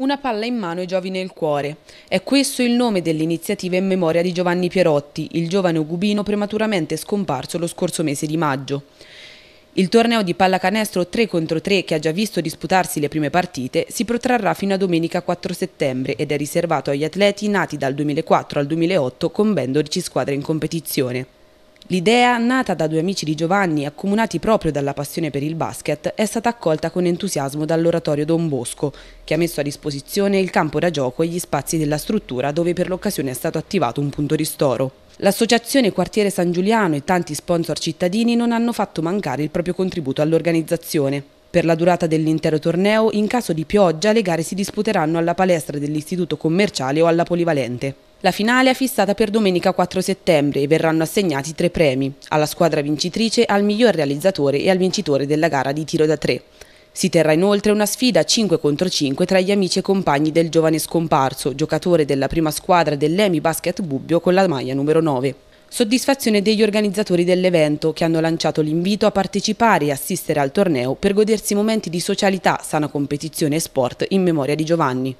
Una palla in mano e giovi nel cuore. È questo il nome dell'iniziativa in memoria di Giovanni Pierotti, il giovane ugubino prematuramente scomparso lo scorso mese di maggio. Il torneo di pallacanestro 3 contro 3, che ha già visto disputarsi le prime partite, si protrarrà fino a domenica 4 settembre ed è riservato agli atleti nati dal 2004 al 2008, con ben 12 squadre in competizione. L'idea, nata da due amici di Giovanni, accomunati proprio dalla passione per il basket, è stata accolta con entusiasmo dall'oratorio Don Bosco, che ha messo a disposizione il campo da gioco e gli spazi della struttura dove per l'occasione è stato attivato un punto ristoro. L'associazione Quartiere San Giuliano e tanti sponsor cittadini non hanno fatto mancare il proprio contributo all'organizzazione. Per la durata dell'intero torneo, in caso di pioggia, le gare si disputeranno alla palestra dell'istituto commerciale o alla polivalente. La finale è fissata per domenica 4 settembre e verranno assegnati tre premi, alla squadra vincitrice, al miglior realizzatore e al vincitore della gara di tiro da tre. Si terrà inoltre una sfida 5 contro 5 tra gli amici e compagni del giovane scomparso, giocatore della prima squadra dell'Emi Basket Bubbio con la maglia numero 9. Soddisfazione degli organizzatori dell'evento che hanno lanciato l'invito a partecipare e assistere al torneo per godersi momenti di socialità, sana competizione e sport in memoria di Giovanni.